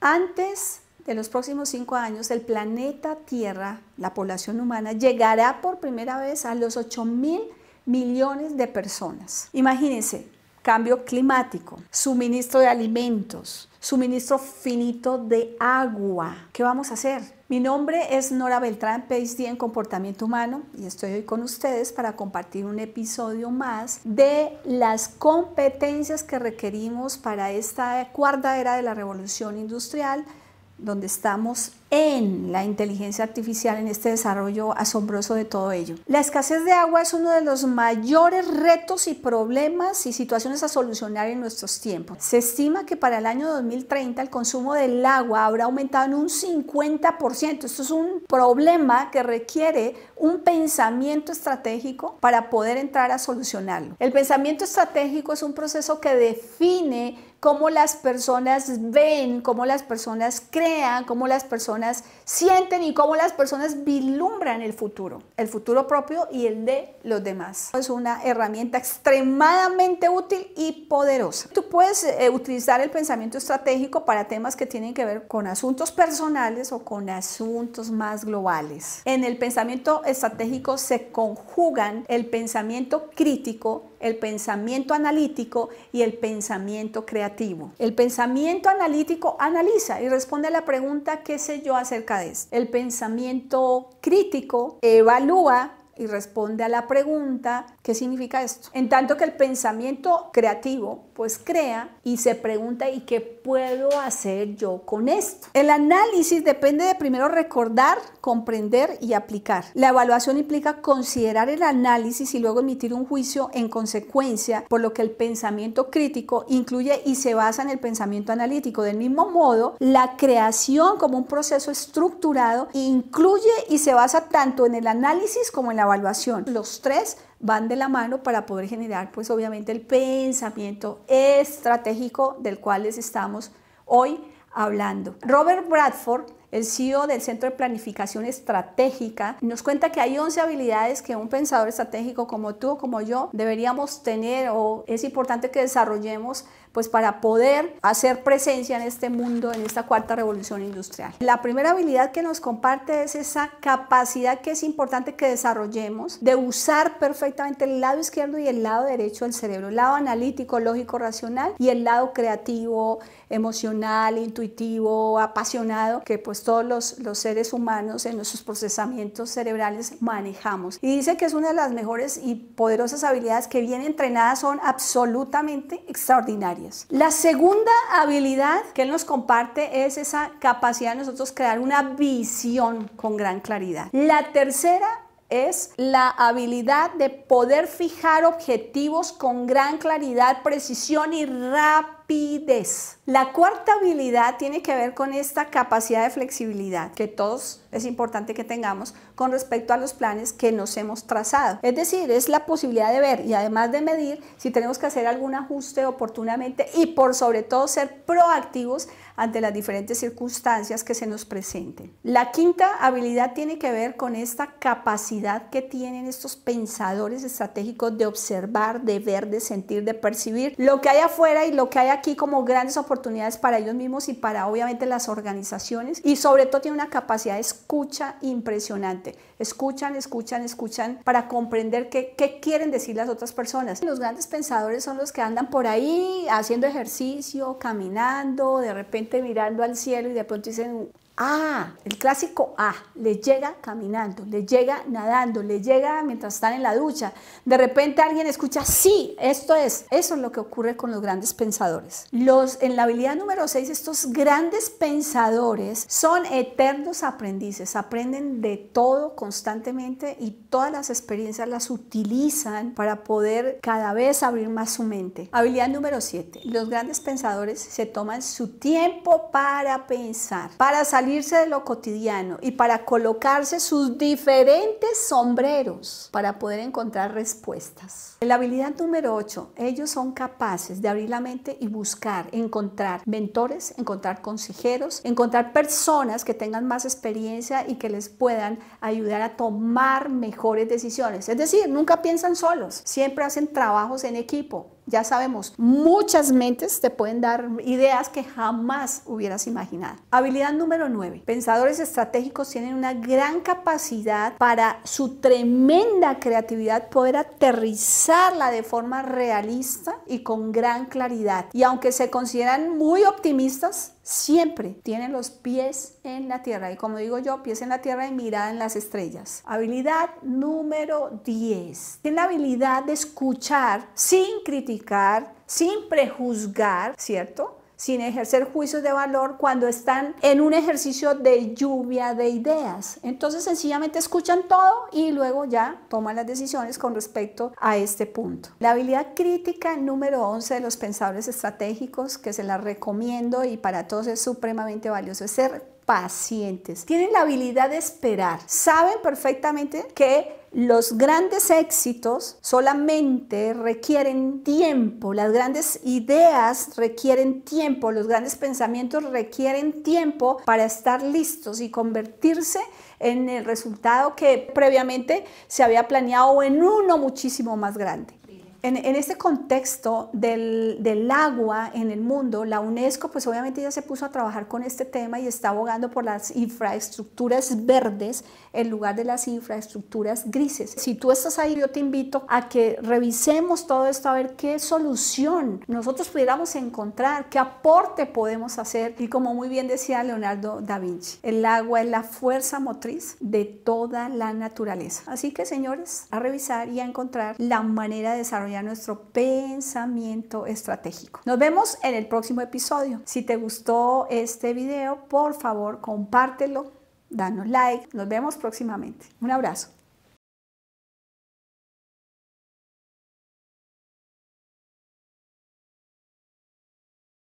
Antes de los próximos cinco años, el planeta Tierra, la población humana, llegará por primera vez a los 8 mil millones de personas. Imagínense, cambio climático, suministro de alimentos, suministro finito de agua. ¿Qué vamos a hacer? Mi nombre es Nora Beltrán, PhD en Comportamiento Humano y estoy hoy con ustedes para compartir un episodio más de las competencias que requerimos para esta cuarta era de la revolución industrial donde estamos en la inteligencia artificial, en este desarrollo asombroso de todo ello. La escasez de agua es uno de los mayores retos y problemas y situaciones a solucionar en nuestros tiempos. Se estima que para el año 2030 el consumo del agua habrá aumentado en un 50%. Esto es un problema que requiere un pensamiento estratégico para poder entrar a solucionarlo. El pensamiento estratégico es un proceso que define cómo las personas ven, cómo las personas crean, cómo las personas sienten y cómo las personas vislumbran el futuro, el futuro propio y el de los demás. Es una herramienta extremadamente útil y poderosa. Tú puedes eh, utilizar el pensamiento estratégico para temas que tienen que ver con asuntos personales o con asuntos más globales. En el pensamiento estratégico se conjugan el pensamiento crítico, el pensamiento analítico y el pensamiento creativo. El pensamiento analítico analiza y responde a la pregunta ¿qué sé yo acerca de esto? El pensamiento crítico evalúa y responde a la pregunta, ¿qué significa esto? En tanto que el pensamiento creativo pues crea y se pregunta, ¿y qué puedo hacer yo con esto? El análisis depende de primero recordar, comprender y aplicar. La evaluación implica considerar el análisis y luego emitir un juicio en consecuencia, por lo que el pensamiento crítico incluye y se basa en el pensamiento analítico. Del mismo modo, la creación como un proceso estructurado incluye y se basa tanto en el análisis como en la evaluación. Los tres van de la mano para poder generar, pues obviamente, el pensamiento estratégico del cual les estamos hoy hablando. Robert Bradford, el CEO del Centro de Planificación Estratégica, nos cuenta que hay 11 habilidades que un pensador estratégico como tú o como yo deberíamos tener o es importante que desarrollemos pues para poder hacer presencia en este mundo, en esta cuarta revolución industrial. La primera habilidad que nos comparte es esa capacidad que es importante que desarrollemos de usar perfectamente el lado izquierdo y el lado derecho del cerebro, el lado analítico, lógico, racional y el lado creativo, emocional, intuitivo, apasionado, que pues todos los, seres humanos en nuestros procesamientos cerebrales manejamos. Y dice que es una de las mejores y poderosas habilidades que bien entrenadas son absolutamente extraordinarias. La segunda habilidad que él nos comparte es esa capacidad de nosotros crear una visión con gran claridad. La tercera es la habilidad de poder fijar objetivos con gran claridad, precisión y rapidez la cuarta habilidad tiene que ver con esta capacidad de flexibilidad que todos es importante que tengamos con respecto a los planes que nos hemos trazado. Es decir, es la posibilidad de ver y además de medir si tenemos que hacer algún ajuste oportunamente y por sobre todo ser proactivos ante las diferentes circunstancias que se nos presenten. La quinta habilidad tiene que ver con esta capacidad que tienen estos pensadores estratégicos de observar, de ver, de sentir, de percibir lo que hay afuera y lo que hay aquí como grandes oportunidades para ellos mismos y para obviamente las organizaciones y sobre todo tiene una capacidad de escucha impresionante. Escuchan, escuchan, escuchan para comprender qué, qué quieren decir las otras personas. Los grandes pensadores son los que andan por ahí haciendo ejercicio, caminando, de repente mirando al cielo y de pronto dicen, Ah, el clásico A, ah, le llega caminando, le llega nadando, le llega mientras están en la ducha. De repente alguien escucha, sí, esto es. Eso es lo que ocurre con los grandes pensadores. Los, en la habilidad número 6, estos grandes pensadores son eternos aprendices, aprenden de todo constantemente y todas las experiencias las utilizan para poder cada vez abrir más su mente. Habilidad número 7, los grandes pensadores se toman su tiempo para pensar, para salir irse de lo cotidiano y para colocarse sus diferentes sombreros para poder encontrar respuestas. En La habilidad número 8, ellos son capaces de abrir la mente y buscar, encontrar mentores, encontrar consejeros, encontrar personas que tengan más experiencia y que les puedan ayudar a tomar mejores decisiones. Es decir, nunca piensan solos, siempre hacen trabajos en equipo ya sabemos, muchas mentes te pueden dar ideas que jamás hubieras imaginado. Habilidad número 9. Pensadores estratégicos tienen una gran capacidad para su tremenda creatividad poder aterrizarla de forma realista y con gran claridad. Y aunque se consideran muy optimistas, Siempre tiene los pies en la tierra y como digo yo, pies en la tierra y mirada en las estrellas. Habilidad número 10. Tiene la habilidad de escuchar sin criticar, sin prejuzgar, ¿cierto? sin ejercer juicios de valor cuando están en un ejercicio de lluvia de ideas. Entonces sencillamente escuchan todo y luego ya toman las decisiones con respecto a este punto. La habilidad crítica número 11 de los pensadores estratégicos que se la recomiendo y para todos es supremamente valioso es ser pacientes, tienen la habilidad de esperar, saben perfectamente que los grandes éxitos solamente requieren tiempo, las grandes ideas requieren tiempo, los grandes pensamientos requieren tiempo para estar listos y convertirse en el resultado que previamente se había planeado en uno muchísimo más grande en, este contexto del, del, agua en el mundo, la UNESCO pues obviamente ya se puso a trabajar con este tema y está abogando por las infraestructuras verdes en lugar de las infraestructuras grises. Si tú estás ahí, yo te invito a que revisemos todo esto, a ver qué solución nosotros pudiéramos encontrar, qué aporte podemos hacer. Y como muy bien decía Leonardo da Vinci, el agua es la fuerza motriz de toda la naturaleza. Así que señores, a revisar y a encontrar la manera de desarrollar nuestro pensamiento estratégico. Nos vemos en el próximo episodio. Si te gustó este video, por favor compártelo, danos like. Nos vemos próximamente. Un abrazo.